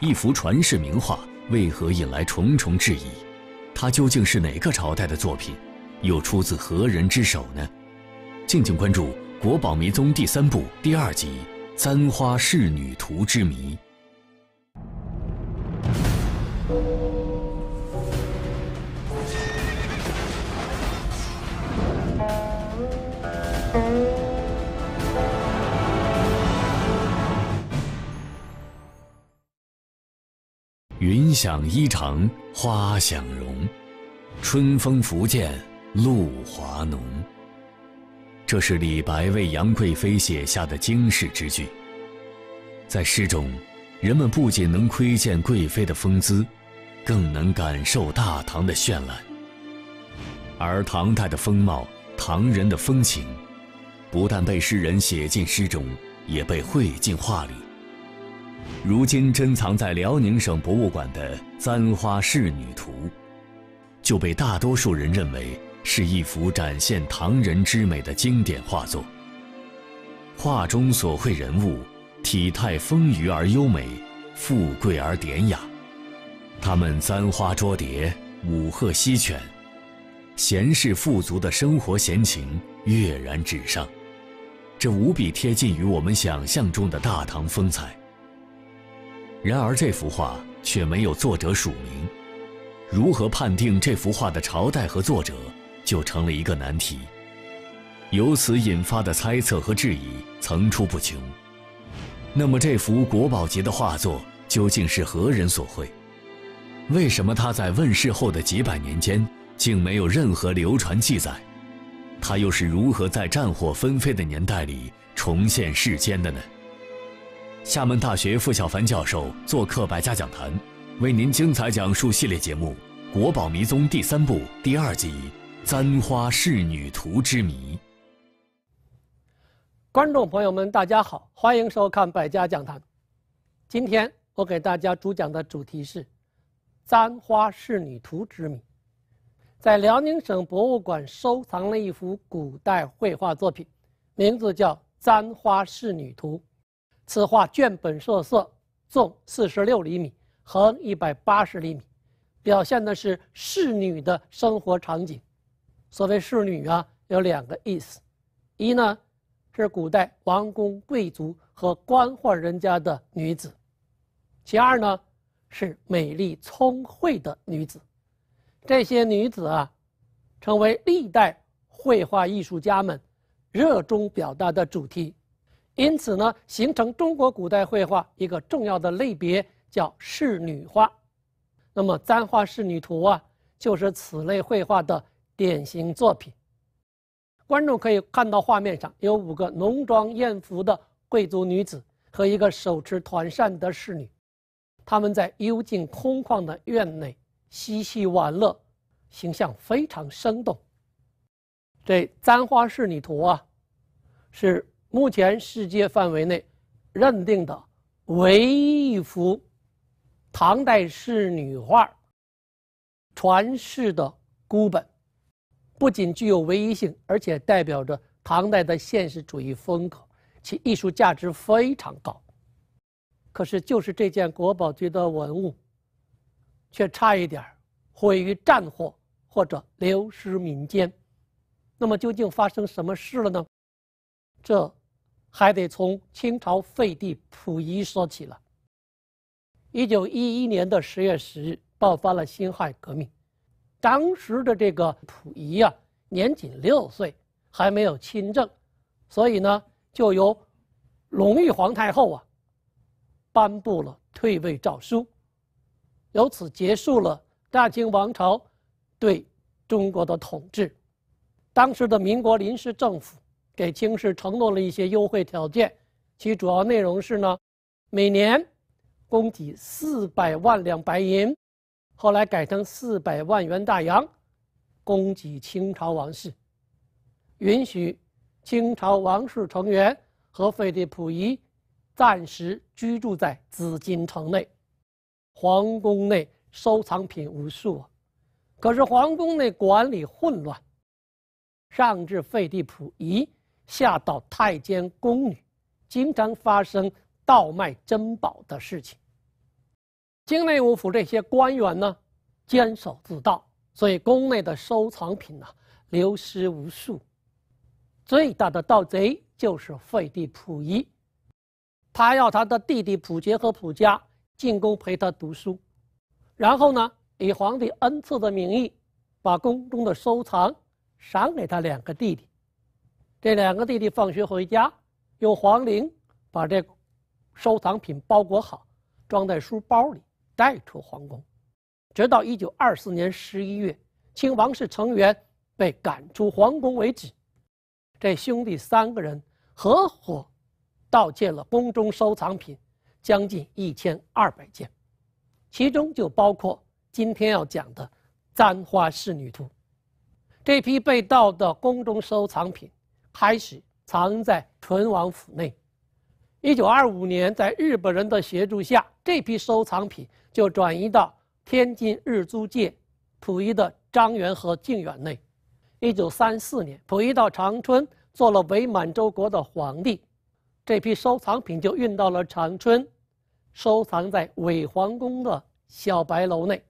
一幅传世名画为何引来重重质疑？它究竟是哪个朝代的作品，又出自何人之手呢？敬请关注《国宝迷踪》第三部第二集《簪花仕女图之谜》。想衣裳花想容，春风拂槛露华浓。这是李白为杨贵妃写下的惊世之句。在诗中，人们不仅能窥见贵妃的风姿，更能感受大唐的绚烂。而唐代的风貌、唐人的风情，不但被诗人写进诗中，也被绘进画里。如今珍藏在辽宁省博物馆的《簪花仕女图》，就被大多数人认为是一幅展现唐人之美的经典画作。画中所绘人物，体态丰腴而优美，富贵而典雅。他们簪花捉蝶，舞鹤嬉犬，闲适富足的生活闲情跃然纸上。这无比贴近于我们想象中的大唐风采。然而，这幅画却没有作者署名，如何判定这幅画的朝代和作者，就成了一个难题。由此引发的猜测和质疑层出不穷。那么，这幅国宝级的画作究竟是何人所绘？为什么它在问世后的几百年间竟没有任何流传记载？它又是如何在战火纷飞的年代里重现世间的呢？厦门大学傅小凡教授做客百家讲坛，为您精彩讲述系列节目《国宝迷踪》第三部第二集《簪花仕女图之谜》。观众朋友们，大家好，欢迎收看《百家讲坛》。今天我给大家主讲的主题是《簪花仕女图之谜》。在辽宁省博物馆收藏了一幅古代绘画作品，名字叫《簪花仕女图》。此画卷本设色，纵四十六厘米，横一百八十厘米，表现的是仕女的生活场景。所谓仕女啊，有两个意思：一呢，是古代王公贵族和官宦人家的女子；其二呢，是美丽聪慧的女子。这些女子啊，成为历代绘画艺术家们热衷表达的主题。因此呢，形成中国古代绘画一个重要的类别叫仕女画。那么《簪花仕女图》啊，就是此类绘画的典型作品。观众可以看到画面上有五个浓妆艳服的贵族女子和一个手持团扇的侍女，他们在幽静空旷的院内嬉戏玩乐，形象非常生动。这《簪花仕女图》啊，是。目前世界范围内认定的唯一一幅唐代仕女画传世的孤本，不仅具有唯一性，而且代表着唐代的现实主义风格，其艺术价值非常高。可是，就是这件国宝级的文物，却差一点毁于战火或者流失民间。那么，究竟发生什么事了呢？这还得从清朝废帝溥仪说起了。一九一一年的十月十日，爆发了辛亥革命。当时的这个溥仪啊，年仅六岁，还没有亲政，所以呢，就由隆裕皇太后啊颁布了退位诏书，由此结束了大清王朝对中国的统治。当时的民国临时政府。给清室承诺了一些优惠条件，其主要内容是呢，每年供给四百万两白银，后来改成四百万元大洋，供给清朝王室，允许清朝王室成员和费利普仪暂时居住在紫禁城内，皇宫内收藏品无数，可是皇宫内管理混乱，上至费利普仪。下到太监宫女，经常发生倒卖珍宝的事情。京内五府这些官员呢，监守自盗，所以宫内的收藏品呢，流失无数。最大的盗贼就是废帝溥仪，他要他的弟弟溥杰和溥家进宫陪他读书，然后呢，以皇帝恩赐的名义，把宫中的收藏赏给他两个弟弟。这两个弟弟放学回家，用黄绫把这收藏品包裹好，装在书包里带出皇宫，直到一九二四年十一月，清王室成员被赶出皇宫为止。这兄弟三个人合伙盗窃了宫中收藏品，将近一千二百件，其中就包括今天要讲的《簪花仕女图》。这批被盗的宫中收藏品。开始藏在醇王府内。一九二五年，在日本人的协助下，这批收藏品就转移到天津日租界溥仪的张园和靖远内。一九三四年，溥仪到长春做了伪满洲国的皇帝，这批收藏品就运到了长春，收藏在伪皇宫的小白楼内。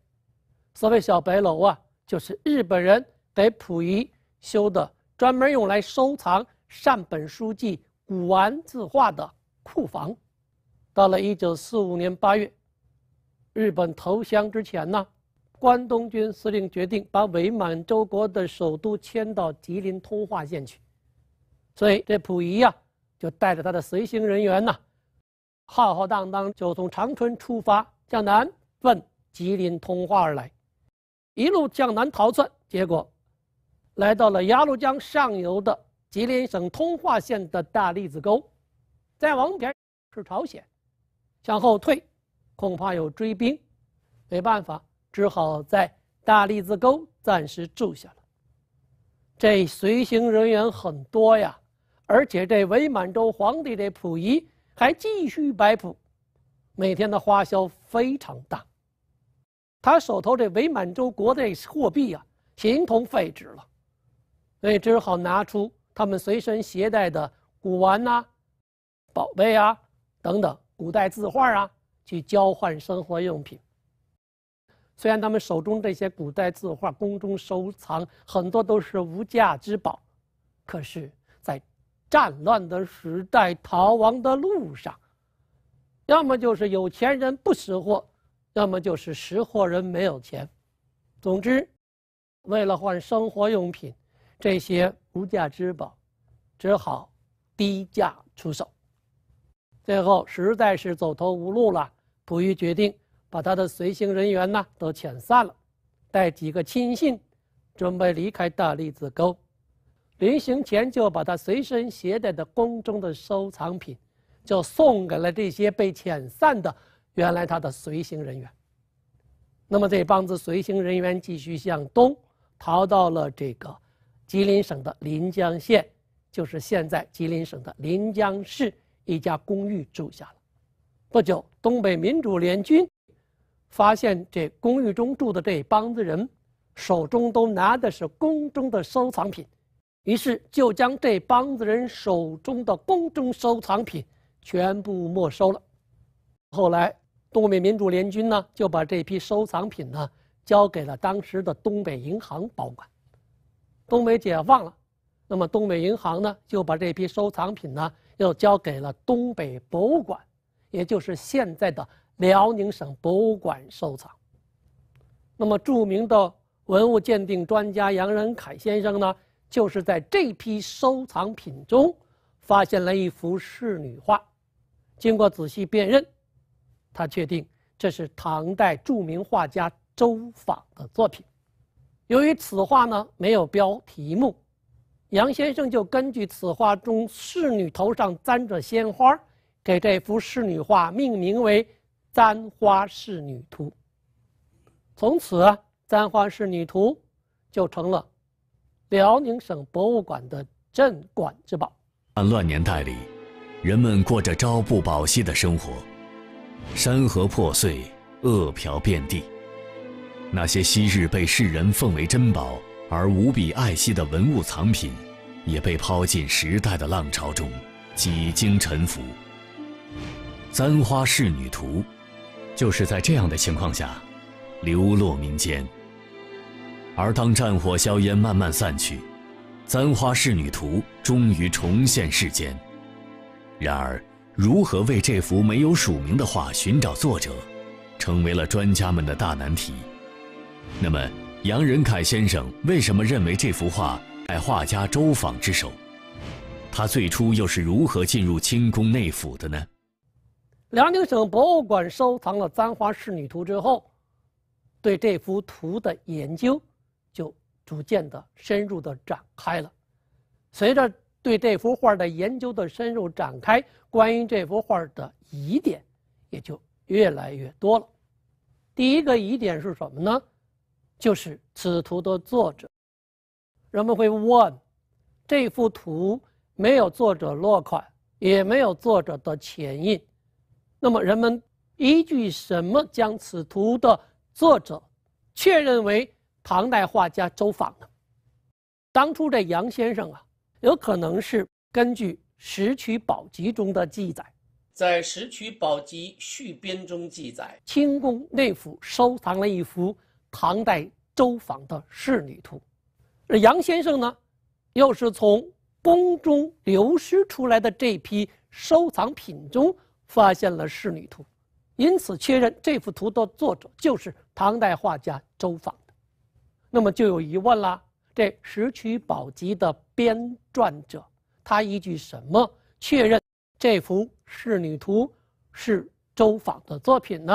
所谓小白楼啊，就是日本人给溥仪修的。专门用来收藏善本书籍、古玩字画的库房，到了一九四五年八月，日本投降之前呢，关东军司令决定把伪满洲国的首都迁到吉林通化县去，所以这溥仪呀，就带着他的随行人员呐，浩浩荡荡就从长春出发，向南奔吉林通化而来，一路向南逃窜，结果。来到了鸭绿江上游的吉林省通化县的大栗子沟，再往北是朝鲜，向后退，恐怕有追兵，没办法，只好在大栗子沟暂时住下了。这随行人员很多呀，而且这伪满洲皇帝这溥仪还继续摆谱，每天的花销非常大，他手头这伪满洲国内货币啊，形同废纸了。所以只好拿出他们随身携带的古玩呐、宝贝啊等等古代字画啊去交换生活用品。虽然他们手中这些古代字画、宫中收藏很多都是无价之宝，可是，在战乱的时代逃亡的路上，要么就是有钱人不识货，要么就是识货人没有钱。总之，为了换生活用品。这些无价之宝，只好低价出售。最后实在是走投无路了，溥仪决定把他的随行人员呢都遣散了，带几个亲信，准备离开大栗子沟。临行前，就把他随身携带的宫中的收藏品，就送给了这些被遣散的原来他的随行人员。那么这帮子随行人员继续向东，逃到了这个。吉林省的临江县，就是现在吉林省的临江市，一家公寓住下了。不久，东北民主联军发现这公寓中住的这帮子人，手中都拿的是宫中的收藏品，于是就将这帮子人手中的宫中收藏品全部没收了。后来，东北民主联军呢就把这批收藏品呢交给了当时的东北银行保管。东北解放了，那么东北银行呢，就把这批收藏品呢，又交给了东北博物馆，也就是现在的辽宁省博物馆收藏。那么著名的文物鉴定专家杨仁凯先生呢，就是在这批收藏品中，发现了一幅仕女画，经过仔细辨认，他确定这是唐代著名画家周昉的作品。由于此画呢没有标题目，杨先生就根据此画中侍女头上簪着鲜花给这幅仕女画命名为《簪花仕女图》。从此，《簪花仕女图》就成了辽宁省博物馆的镇馆之宝。战乱年代里，人们过着朝不保夕的生活，山河破碎，饿殍遍地。那些昔日被世人奉为珍宝而无比爱惜的文物藏品，也被抛进时代的浪潮中，几经沉浮。《簪花仕女图》就是在这样的情况下，流落民间。而当战火硝烟慢慢散去，《簪花仕女图》终于重现世间。然而，如何为这幅没有署名的画寻找作者，成为了专家们的大难题。那么，杨仁凯先生为什么认为这幅画在画家周昉之手？他最初又是如何进入清宫内府的呢？辽宁省博物馆收藏了《簪花仕女图》之后，对这幅图的研究就逐渐的深入的展开了。随着对这幅画的研究的深入展开，关于这幅画的疑点也就越来越多了。第一个疑点是什么呢？就是此图的作者。人们会问，这幅图没有作者落款，也没有作者的前印，那么人们依据什么将此图的作者确认为唐代画家周昉呢？当初这杨先生啊，有可能是根据《石渠宝笈》中的记载，在《石渠宝笈续编》中记载，清宫内府收藏了一幅。唐代周昉的仕女图，而杨先生呢，又是从宫中流失出来的这批收藏品中发现了仕女图，因此确认这幅图的作者就是唐代画家周昉的。那么就有疑问了：这《石渠宝笈》的编撰者，他依据什么确认这幅仕女图是周昉的作品呢？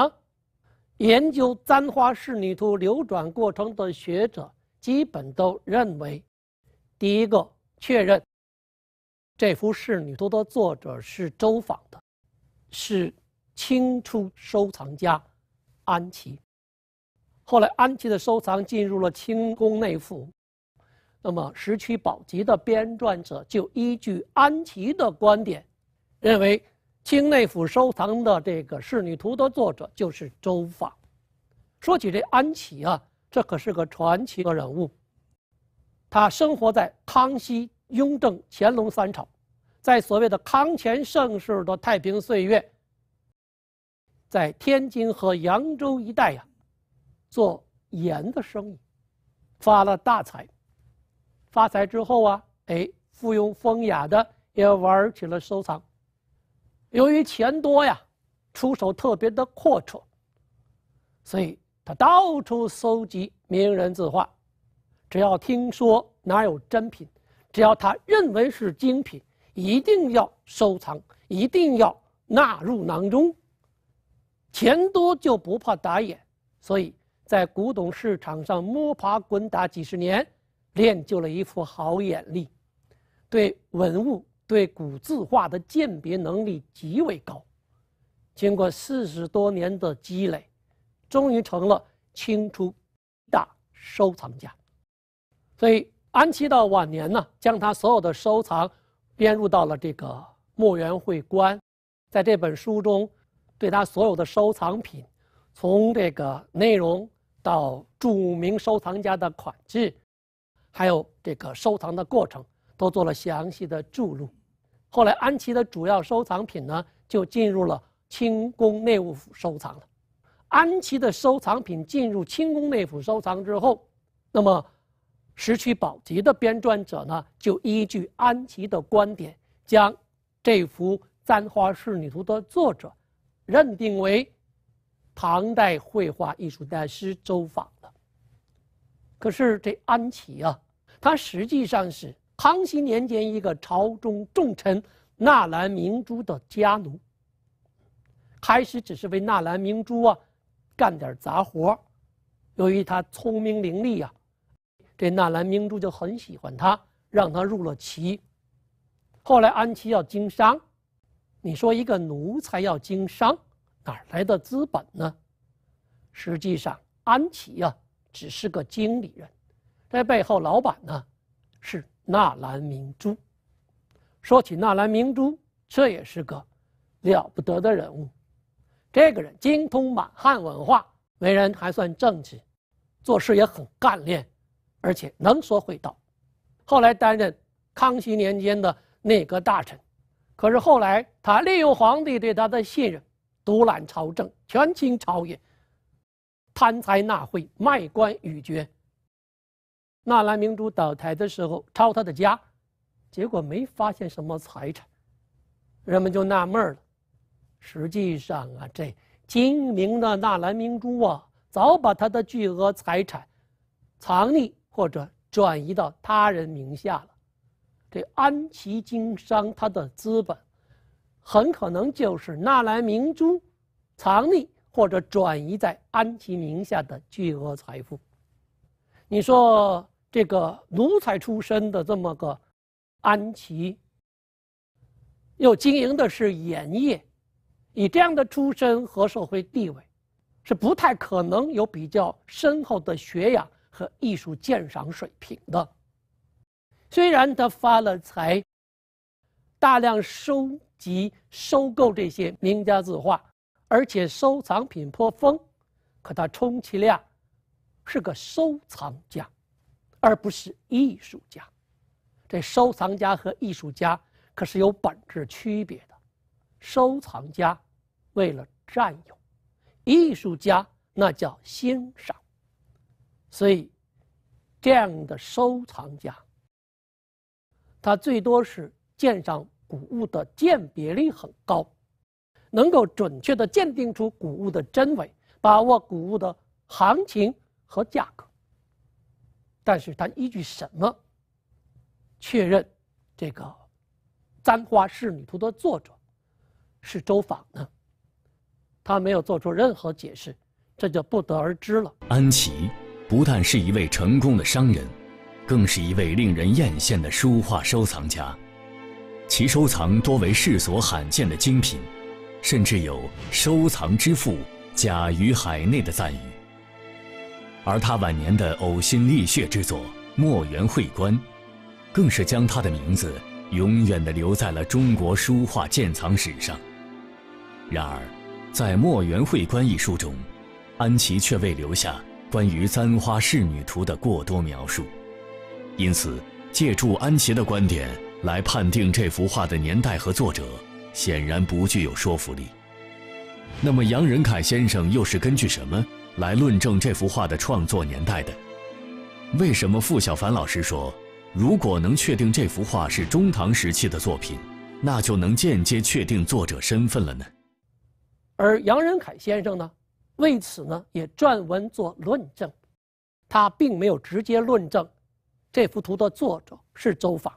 研究《簪花仕女图》流转过程的学者基本都认为，第一个确认这幅仕女图的作者是周昉的，是清初收藏家安琪。后来，安琪的收藏进入了清宫内府，那么《石渠宝笈》的编撰者就依据安琪的观点，认为。清内府收藏的这个仕女图的作者就是周舫。说起这安琪啊，这可是个传奇的人物。他生活在康熙、雍正、乾隆三朝，在所谓的康乾盛世的太平岁月，在天津和扬州一带呀，做盐的生意，发了大财。发财之后啊，哎，附庸风雅的也玩起了收藏。由于钱多呀，出手特别的阔绰。所以他到处搜集名人字画，只要听说哪有真品，只要他认为是精品，一定要收藏，一定要纳入囊中。钱多就不怕打眼，所以在古董市场上摸爬滚打几十年，练就了一副好眼力，对文物。对古字画的鉴别能力极为高，经过四十多年的积累，终于成了清初大收藏家。所以安琪到晚年呢，将他所有的收藏编入到了这个《墨园会观》。在这本书中，对他所有的收藏品，从这个内容到著名收藏家的款制，还有这个收藏的过程，都做了详细的注录。后来，安琪的主要收藏品呢，就进入了清宫内务府收藏了。安琪的收藏品进入清宫内府收藏之后，那么《石渠宝笈》的编撰者呢，就依据安琪的观点，将这幅《簪花仕女图》的作者认定为唐代绘画艺术大师周昉了。可是，这安琪啊，他实际上是。康熙年间，一个朝中重臣纳兰明珠的家奴，开始只是为纳兰明珠啊干点杂活由于他聪明伶俐啊，这纳兰明珠就很喜欢他，让他入了旗。后来安琪要经商，你说一个奴才要经商，哪来的资本呢？实际上，安琪啊只是个经理人，在背后老板呢是。纳兰明珠，说起纳兰明珠，这也是个了不得的人物。这个人精通满汉文化，为人还算正气，做事也很干练，而且能说会道。后来担任康熙年间的内阁大臣，可是后来他利用皇帝对他的信任，独揽朝政，权倾朝野，贪财纳贿，卖官鬻爵。纳兰明珠倒台的时候，抄他的家，结果没发现什么财产，人们就纳闷了。实际上啊，这精明的纳兰明珠啊，早把他的巨额财产藏匿或者转移到他人名下了。这安琪经商，他的资本很可能就是纳兰明珠藏匿或者转移在安琪名下的巨额财富。你说？这个奴才出身的这么个安琪，又经营的是盐业，以这样的出身和社会地位，是不太可能有比较深厚的学养和艺术鉴赏水平的。虽然他发了财，大量收集收购这些名家字画，而且收藏品颇丰，可他充其量是个收藏家。而不是艺术家，这收藏家和艺术家可是有本质区别的。收藏家为了占有，艺术家那叫欣赏。所以，这样的收藏家，他最多是鉴赏古物的鉴别力很高，能够准确地鉴定出古物的真伪，把握古物的行情和价格。但是他依据什么确认这个《簪花仕女图》的作者是周昉呢？他没有做出任何解释，这就不得而知了。安琪不但是一位成功的商人，更是一位令人艳羡的书画收藏家，其收藏多为世所罕见的精品，甚至有“收藏之父”。甲于海内”的赞誉。而他晚年的呕心沥血之作《墨园会观》，更是将他的名字永远地留在了中国书画鉴藏史上。然而，在《墨园会观》一书中，安琪却未留下关于《簪花仕女图》的过多描述，因此，借助安琪的观点来判定这幅画的年代和作者，显然不具有说服力。那么，杨仁凯先生又是根据什么？来论证这幅画的创作年代的，为什么傅小凡老师说，如果能确定这幅画是中唐时期的作品，那就能间接确定作者身份了呢？而杨仁凯先生呢，为此呢也撰文做论证，他并没有直接论证这幅图的作者是周昉，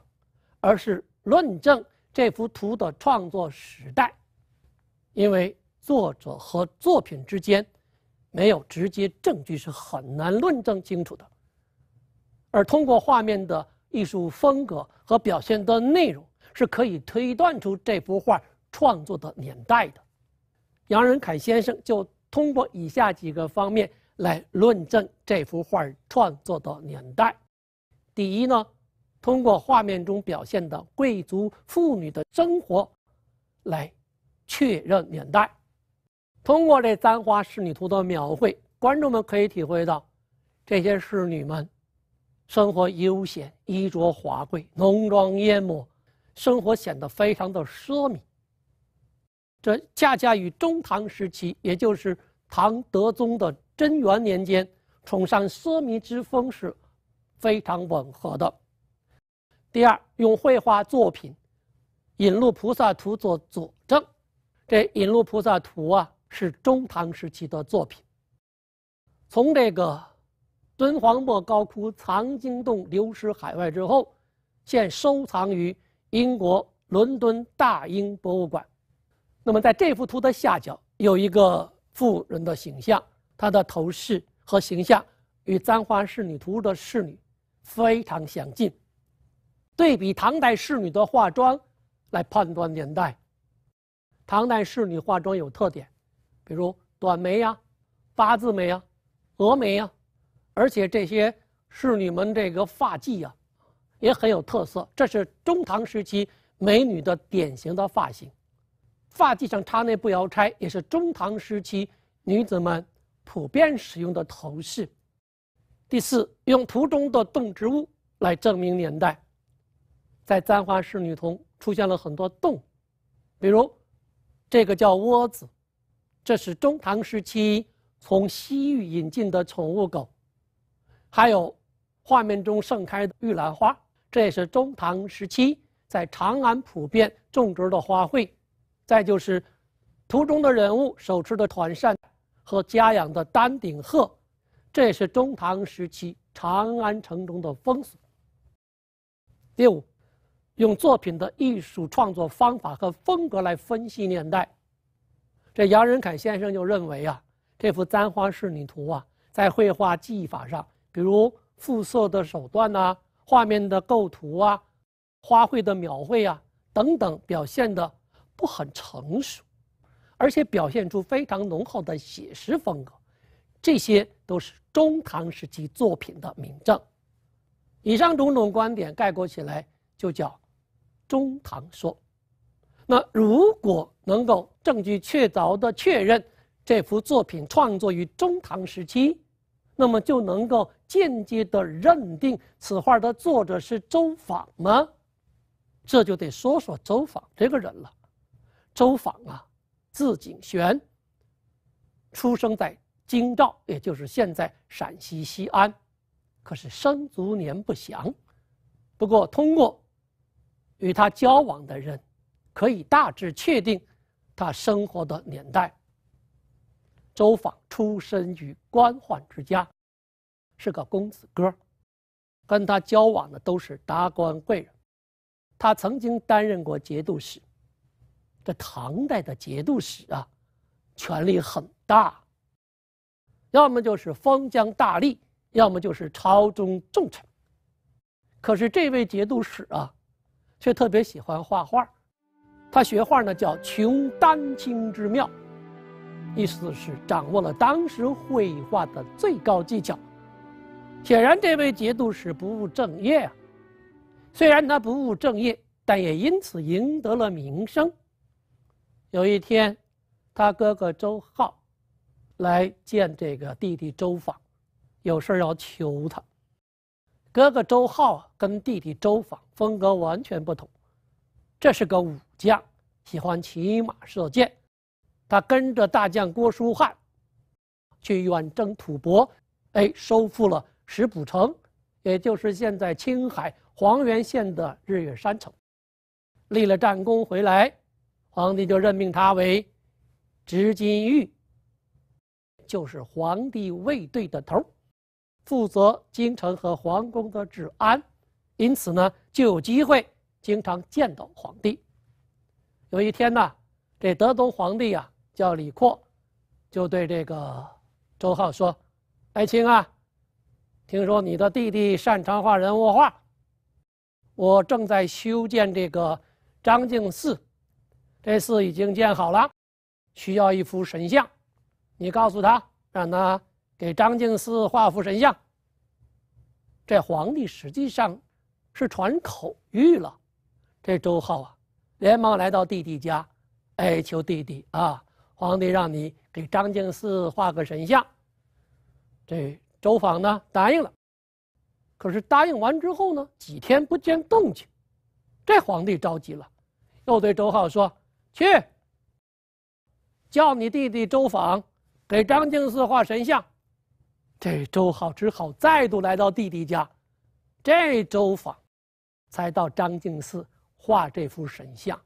而是论证这幅图的创作时代，因为作者和作品之间。没有直接证据是很难论证清楚的，而通过画面的艺术风格和表现的内容是可以推断出这幅画创作的年代的。杨仁恺先生就通过以下几个方面来论证这幅画创作的年代：第一呢，通过画面中表现的贵族妇女的生活来确认年代。通过这簪花仕女图的描绘，观众们可以体会到，这些仕女们生活悠闲，衣着华贵，浓妆艳抹，生活显得非常的奢靡。这恰恰与中唐时期，也就是唐德宗的贞元年间崇尚奢靡之风，是非常吻合的。第二，用绘画作品《引路菩萨图》做佐证，这《引路菩萨图》啊。是中唐时期的作品。从这个敦煌莫高窟藏经洞流失海外之后，现收藏于英国伦敦大英博物馆。那么，在这幅图的下角有一个妇人的形象，她的头饰和形象与《簪花仕女图》的仕女非常相近。对比唐代仕女的化妆，来判断年代。唐代仕女化妆有特点。比如短眉呀、八字眉呀、峨眉呀，而且这些侍女们这个发髻啊也很有特色。这是中唐时期美女的典型的发型，发髻上插那步摇钗，也是中唐时期女子们普遍使用的头饰。第四，用图中的动植物来证明年代，在簪花侍女图出现了很多洞，比如这个叫窝子。这是中唐时期从西域引进的宠物狗，还有画面中盛开的玉兰花，这也是中唐时期在长安普遍种植的花卉。再就是图中的人物手持的团扇和家养的丹顶鹤，这也是中唐时期长安城中的风俗。第五，用作品的艺术创作方法和风格来分析年代。这杨仁恺先生就认为啊，这幅《簪花仕女图》啊，在绘画技法上，比如复色的手段呐、画面的构图啊、花卉的描绘啊等等，表现的不很成熟，而且表现出非常浓厚的写实风格，这些都是中唐时期作品的明证。以上种种观点概括起来，就叫“中唐说”。那如果能够证据确凿的确认这幅作品创作于中唐时期，那么就能够间接的认定此画的作者是周昉吗？这就得说说周昉这个人了。周昉啊，字景玄，出生在京兆，也就是现在陕西西安，可是生卒年不详。不过通过与他交往的人。可以大致确定，他生活的年代。周昉出身于官宦之家，是个公子哥儿，跟他交往的都是达官贵人。他曾经担任过节度使，这唐代的节度使啊，权力很大。要么就是封疆大吏，要么就是朝中重臣。可是这位节度使啊，却特别喜欢画画。他学画呢，叫穷丹青之妙，意思是掌握了当时绘画的最高技巧。显然，这位节度使不务正业啊。虽然他不务正业，但也因此赢得了名声。有一天，他哥哥周浩来见这个弟弟周访，有事要求他。哥哥周浩啊，跟弟弟周访风格完全不同。这是个武将，喜欢骑马射箭。他跟着大将郭书翰去远征吐蕃，哎，收复了石浦城，也就是现在青海湟源县的日月山城，立了战功回来，皇帝就任命他为执金玉，就是皇帝卫队的头，负责京城和皇宫的治安，因此呢，就有机会。经常见到皇帝。有一天呢，这德宗皇帝啊叫李阔，就对这个周浩说：“爱卿啊，听说你的弟弟擅长画人物画，我正在修建这个张敬寺，这寺已经建好了，需要一幅神像，你告诉他，让他给张敬寺画幅神像。”这皇帝实际上是传口谕了。这周浩啊，连忙来到弟弟家，哀求弟弟啊，皇帝让你给张敬四画个神像。这周访呢答应了，可是答应完之后呢，几天不见动静，这皇帝着急了，又对周浩说：“去，叫你弟弟周访给张敬四画神像。”这周浩只好再度来到弟弟家，这周访才到张敬四。画这幅神像，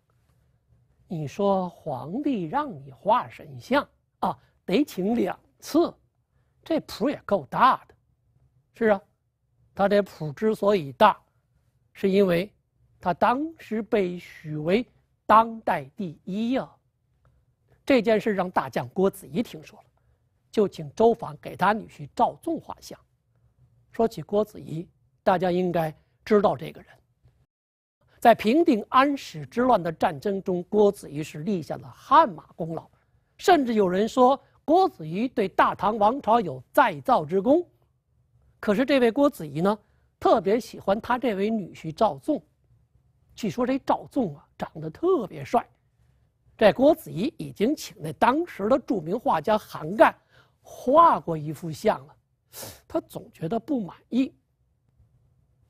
你说皇帝让你画神像啊，得请两次，这谱也够大的。是啊，他这谱之所以大，是因为他当时被许为当代第一呀。这件事让大将郭子仪听说了，就请周访给他女婿赵纵画像。说起郭子仪，大家应该知道这个人。在平定安史之乱的战争中，郭子仪是立下了汗马功劳，甚至有人说郭子仪对大唐王朝有再造之功。可是这位郭子仪呢，特别喜欢他这位女婿赵纵，据说这赵纵啊长得特别帅。这郭子仪已经请那当时的著名画家韩干画过一幅像了，他总觉得不满意，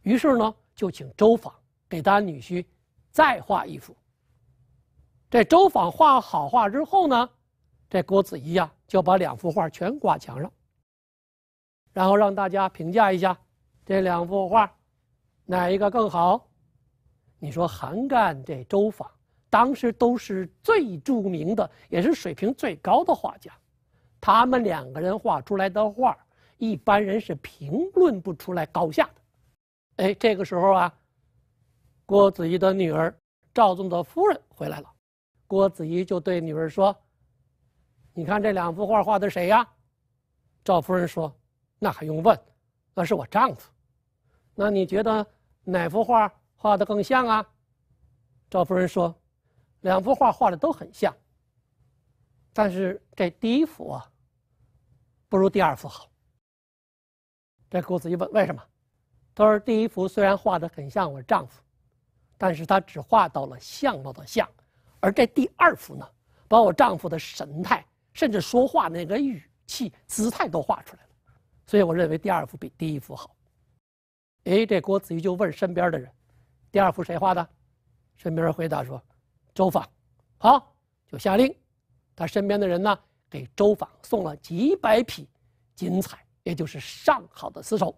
于是呢就请周昉。给他女婿再画一幅。这周昉画好画之后呢，这郭子仪呀就把两幅画全挂墙上，然后让大家评价一下这两幅画哪一个更好。你说韩干这周访当时都是最著名的，也是水平最高的画家，他们两个人画出来的画，一般人是评论不出来高下的。哎，这个时候啊。郭子仪的女儿，赵宗的夫人回来了，郭子仪就对女儿说：“你看这两幅画画的谁呀？”赵夫人说：“那还用问，那是我丈夫。”那你觉得哪幅画画的更像啊？赵夫人说：“两幅画画的都很像，但是这第一幅啊，不如第二幅好。”这郭子仪问：“为什么？”他说：“第一幅虽然画的很像我丈夫。”但是他只画到了相貌的相，而这第二幅呢，把我丈夫的神态，甚至说话那个语气、姿态都画出来了，所以我认为第二幅比第一幅好。哎，这郭子仪就问身边的人：“第二幅谁画的？”身边人回答说：“周访。”好，就下令，他身边的人呢，给周访送了几百匹锦彩，也就是上好的丝绸。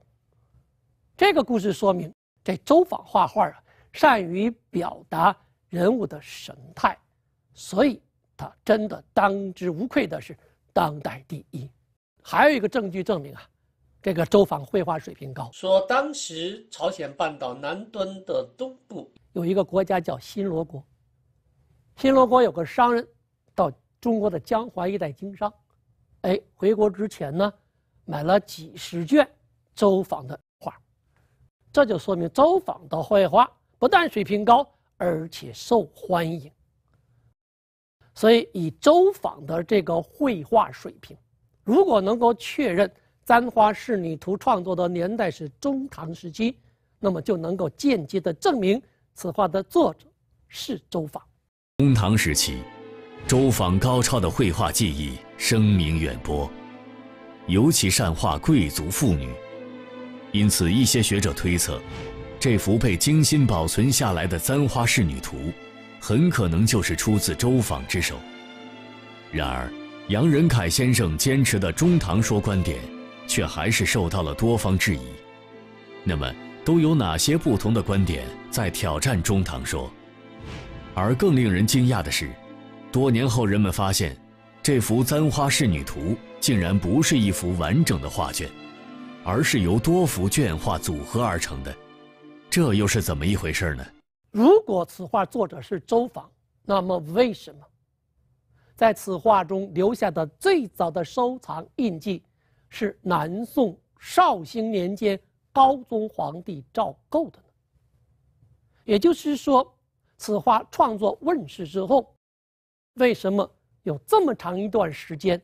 这个故事说明，这周访画画啊。善于表达人物的神态，所以他真的当之无愧的是当代第一。还有一个证据证明啊，这个周昉绘画水平高。说当时朝鲜半岛南端的东部有一个国家叫新罗国，新罗国有个商人到中国的江淮一带经商，哎，回国之前呢，买了几十卷周昉的画，这就说明周昉的绘画。不但水平高，而且受欢迎。所以，以周昉的这个绘画水平，如果能够确认《簪花仕女图》创作的年代是中唐时期，那么就能够间接的证明此画的作者是周昉。中唐时期，周昉高超的绘画技艺声名远播，尤其善画贵族妇女，因此一些学者推测。这幅被精心保存下来的《簪花仕女图》，很可能就是出自周昉之手。然而，杨仁恺先生坚持的中堂说观点，却还是受到了多方质疑。那么，都有哪些不同的观点在挑战中堂说？而更令人惊讶的是，多年后人们发现，这幅《簪花仕女图》竟然不是一幅完整的画卷，而是由多幅绢画组合而成的。这又是怎么一回事呢？如果此画作者是周昉，那么为什么在此画中留下的最早的收藏印记是南宋绍兴年间高宗皇帝赵构的呢？也就是说，此画创作问世之后，为什么有这么长一段时间，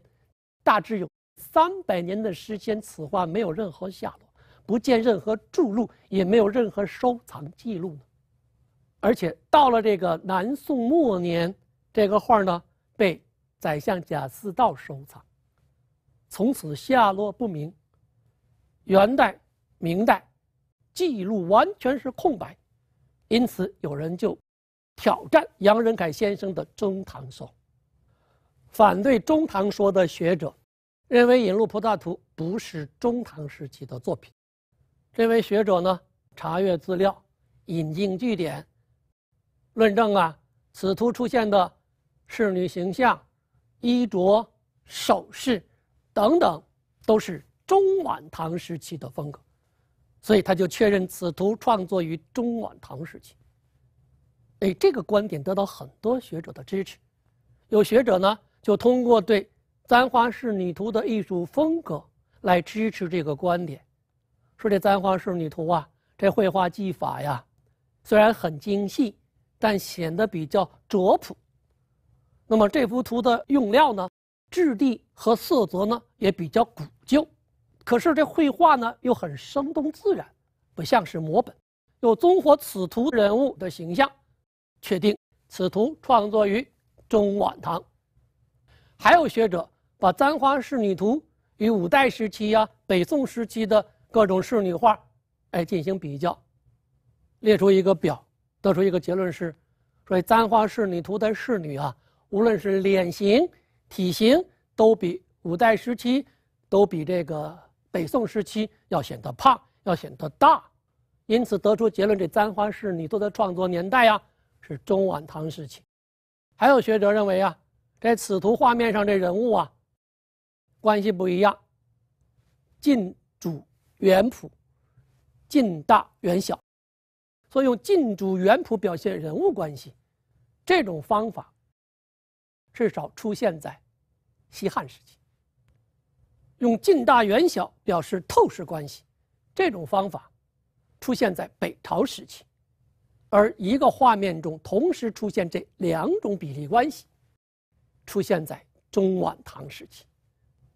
大致有三百年的时间，此画没有任何下落？不见任何著录，也没有任何收藏记录呢。而且到了这个南宋末年，这个画呢被宰相贾似道收藏，从此下落不明。元代、明代记录完全是空白，因此有人就挑战杨仁凯先生的中堂说，反对中堂说的学者认为《引路菩萨图》不是中唐时期的作品。这位学者呢，查阅资料，引经据典，论证啊，此图出现的侍女形象、衣着、首饰等等，都是中晚唐时期的风格，所以他就确认此图创作于中晚唐时期。哎，这个观点得到很多学者的支持，有学者呢就通过对《簪花仕女图》的艺术风格来支持这个观点。说这簪花仕女图啊，这绘画技法呀，虽然很精细，但显得比较拙朴。那么这幅图的用料呢，质地和色泽呢也比较古旧，可是这绘画呢又很生动自然，不像是摹本。又综合此图人物的形象，确定此图创作于中晚唐。还有学者把簪花仕女图与五代时期呀、北宋时期的。各种仕女画，哎，进行比较，列出一个表，得出一个结论是：，所以簪花仕女图的仕女啊，无论是脸型、体型，都比五代时期，都比这个北宋时期要显得胖，要显得大，因此得出结论，这簪花仕女图的创作年代啊，是中晚唐时期。还有学者认为啊，在此图画面上这人物啊，关系不一样，晋主。远谱，近大远小，所以用近主远谱表现人物关系这种方法，至少出现在西汉时期。用近大远小表示透视关系这种方法，出现在北朝时期。而一个画面中同时出现这两种比例关系，出现在中晚唐时期。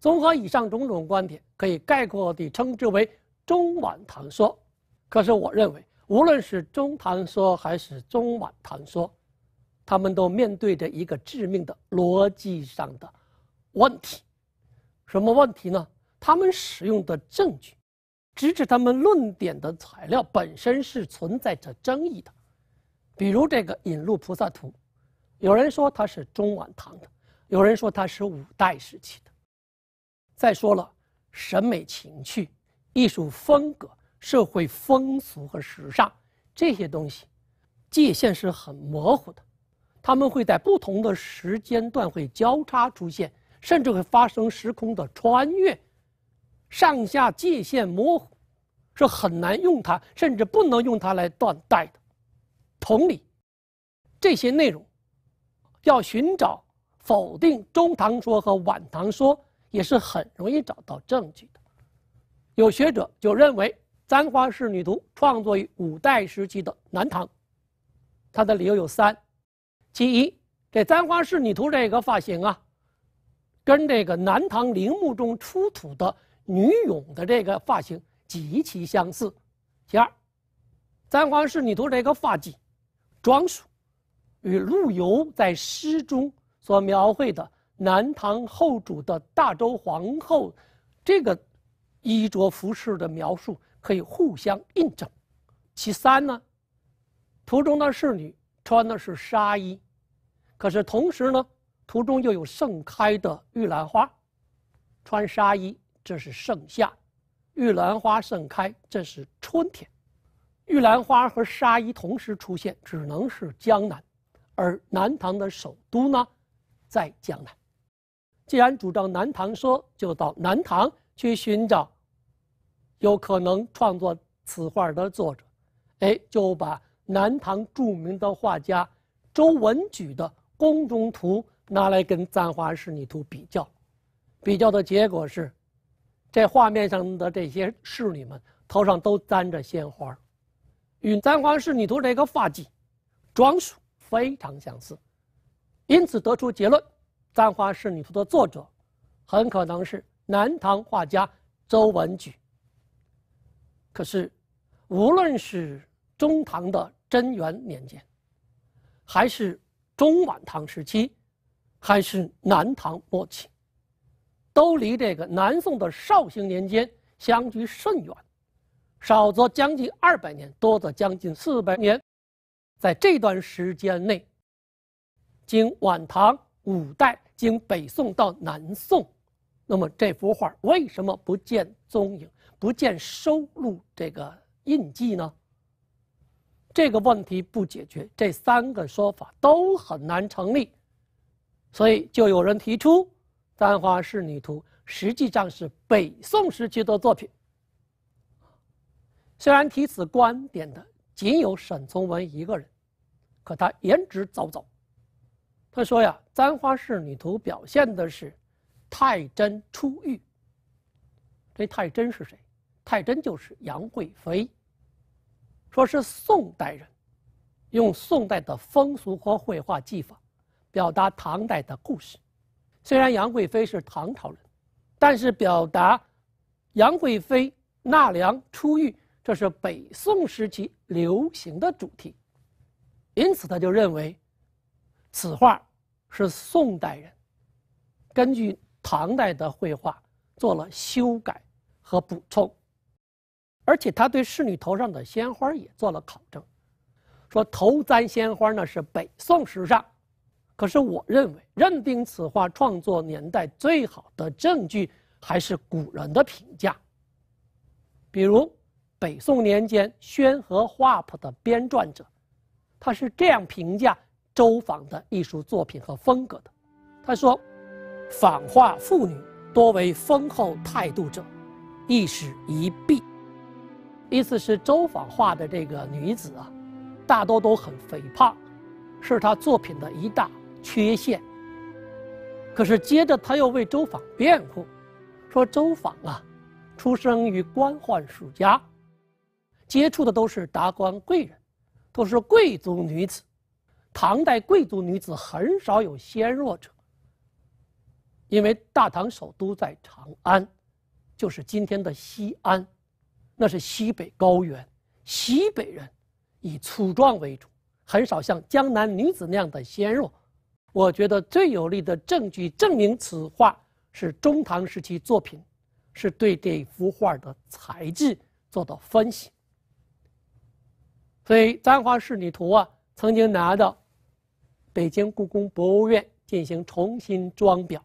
综合以上种种观点，可以概括地称之为中晚唐说。可是，我认为，无论是中唐说还是中晚唐说，他们都面对着一个致命的逻辑上的问题。什么问题呢？他们使用的证据，直指他们论点的材料本身是存在着争议的。比如这个《引路菩萨图》，有人说它是中晚唐的，有人说它是五代时期的。再说了，审美情趣、艺术风格、社会风俗和时尚这些东西，界限是很模糊的，他们会在不同的时间段会交叉出现，甚至会发生时空的穿越，上下界限模糊，是很难用它，甚至不能用它来断代的。同理，这些内容要寻找否定中唐说和晚唐说。也是很容易找到证据的。有学者就认为，《簪花仕女图》创作于五代时期的南唐，他的理由有三：其一，这《簪花仕女图》这个发型啊，跟这个南唐陵墓中出土的女俑的这个发型极其相似；其二，《簪花仕女图》这个发髻装束与陆游在诗中所描绘的。南唐后主的大周皇后，这个衣着服饰的描述可以互相印证。其三呢，图中的侍女穿的是纱衣，可是同时呢，图中又有盛开的玉兰花，穿纱衣这是盛夏，玉兰花盛开这是春天，玉兰花和纱衣同时出现只能是江南，而南唐的首都呢，在江南。既然主张南唐说，就到南唐去寻找，有可能创作此画的作者。哎，就把南唐著名的画家周文举的《宫中图》拿来跟《簪花仕女图》比较，比较的结果是，这画面上的这些侍女们头上都簪着鲜花，与《簪花仕女图》这个发髻、装束非常相似，因此得出结论。《簪花仕女图》的作者很可能是南唐画家周文举。可是，无论是中唐的贞元年间，还是中晚唐时期，还是南唐末期，都离这个南宋的绍兴年间相距甚远，少则将近二百年，多则将近四百年。在这段时间内，经晚唐。五代经北宋到南宋，那么这幅画为什么不见踪影、不见收录这个印记呢？这个问题不解决，这三个说法都很难成立。所以就有人提出，《簪花仕女图》实际上是北宋时期的作品。虽然提此观点的仅有沈从文一个人，可他言之凿凿。他说呀。《簪花仕女图》表现的是太真出狱。这太真是谁？太真就是杨贵妃。说是宋代人，用宋代的风俗和绘画技法，表达唐代的故事。虽然杨贵妃是唐朝人，但是表达杨贵妃纳凉出狱，这是北宋时期流行的主题。因此，他就认为此画。是宋代人根据唐代的绘画做了修改和补充，而且他对侍女头上的鲜花也做了考证，说头簪鲜花那是北宋时尚。可是我认为，认定此画创作年代最好的证据还是古人的评价，比如北宋年间《宣和画谱》的编撰者，他是这样评价。周昉的艺术作品和风格的，他说：“仿画妇女多为丰厚态度者，亦是一弊。”意思是周舫画的这个女子啊，大多都很肥胖，是他作品的一大缺陷。可是接着他又为周昉辩护，说周昉啊，出生于官宦世家，接触的都是达官贵人，都是贵族女子。唐代贵族女子很少有纤弱者，因为大唐首都在长安，就是今天的西安，那是西北高原，西北人以粗壮为主，很少像江南女子那样的纤弱。我觉得最有力的证据证明此画是中唐时期作品，是对这幅画的材质做的分析。所以《簪花仕女图》啊，曾经拿到。北京故宫博物院进行重新装裱，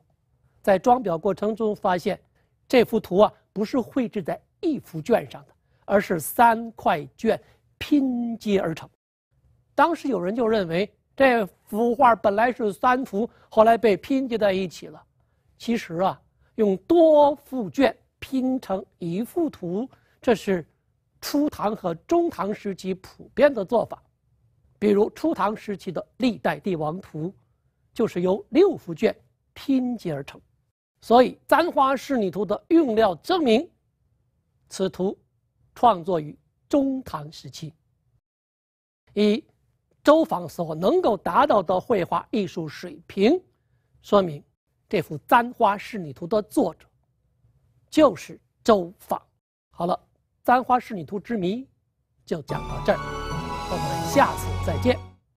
在装裱过程中发现，这幅图啊不是绘制在一幅卷上的，而是三块卷拼接而成。当时有人就认为这幅画本来是三幅，后来被拼接在一起了。其实啊，用多幅卷拼成一幅图，这是初唐和中唐时期普遍的做法。比如初唐时期的《历代帝王图》，就是由六幅卷拼接而成。所以《簪花仕女图》的用料证明，此图创作于中唐时期。以周昉所能够达到的绘画艺术水平，说明这幅《簪花仕女图》的作者就是周昉。好了，《簪花仕女图》之谜就讲到这儿。下次再见。